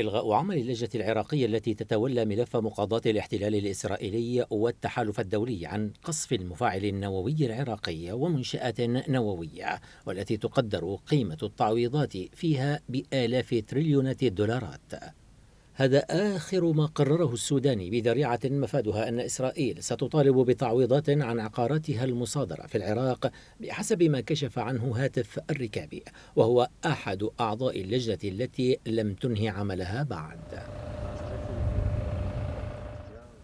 إلغاء عمل اللجنة العراقية التي تتولى ملف مقاضاة الاحتلال الإسرائيلي والتحالف الدولي عن قصف المفاعل النووي العراقي ومنشأة نووية والتي تقدر قيمة التعويضات فيها بآلاف تريليونات الدولارات هذا آخر ما قرره السوداني بذريعة مفادها أن إسرائيل ستطالب بتعويضات عن عقاراتها المصادرة في العراق بحسب ما كشف عنه هاتف الركابي وهو أحد أعضاء اللجنة التي لم تنهي عملها بعد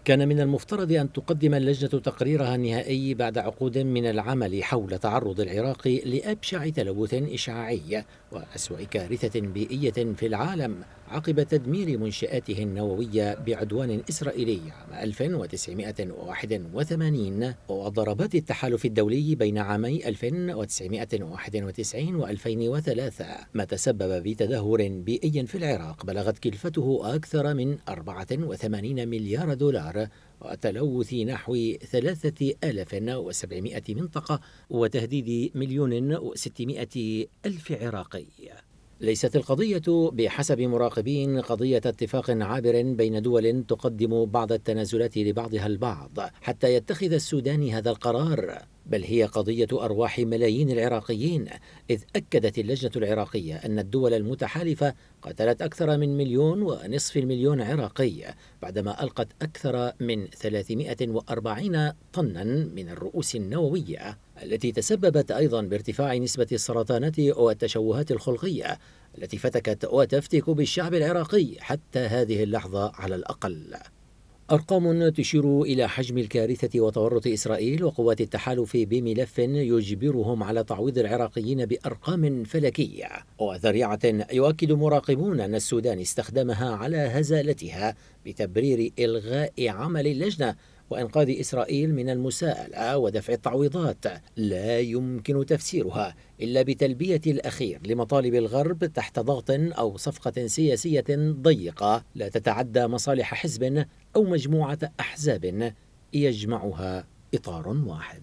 كان من المفترض أن تقدم اللجنة تقريرها النهائي بعد عقود من العمل حول تعرض العراق لأبشع تلوث إشعاعي وأسوأ كارثة بيئية في العالم عقب تدمير منشآته النووية بعدوان إسرائيلي عام 1981 وضربات التحالف الدولي بين عامي 1991 و 2003 ما تسبب بتدهور بيئي في العراق بلغت كلفته أكثر من 84 مليار دولار وتلوث نحو 3700 منطقة وتهديد مليون وستمائة ألف عراقي ليست القضية بحسب مراقبين قضية اتفاق عابر بين دول تقدم بعض التنازلات لبعضها البعض حتى يتخذ السودان هذا القرار بل هي قضية أرواح ملايين العراقيين إذ أكدت اللجنة العراقية أن الدول المتحالفة قتلت أكثر من مليون ونصف المليون عراقي بعدما ألقت أكثر من 340 طنا من الرؤوس النووية التي تسببت أيضا بارتفاع نسبة السرطانات والتشوهات الخلقية التي فتكت وتفتك بالشعب العراقي حتى هذه اللحظة على الأقل أرقام تشير إلى حجم الكارثة وتورط إسرائيل وقوات التحالف بملف يجبرهم على تعويض العراقيين بأرقام فلكية وذريعة يؤكد مراقبون أن السودان استخدمها على هزالتها بتبرير إلغاء عمل اللجنة وإنقاذ إسرائيل من المساءلة ودفع التعويضات لا يمكن تفسيرها إلا بتلبية الأخير لمطالب الغرب تحت ضغط أو صفقة سياسية ضيقة لا تتعدى مصالح حزب أو مجموعة أحزاب يجمعها إطار واحد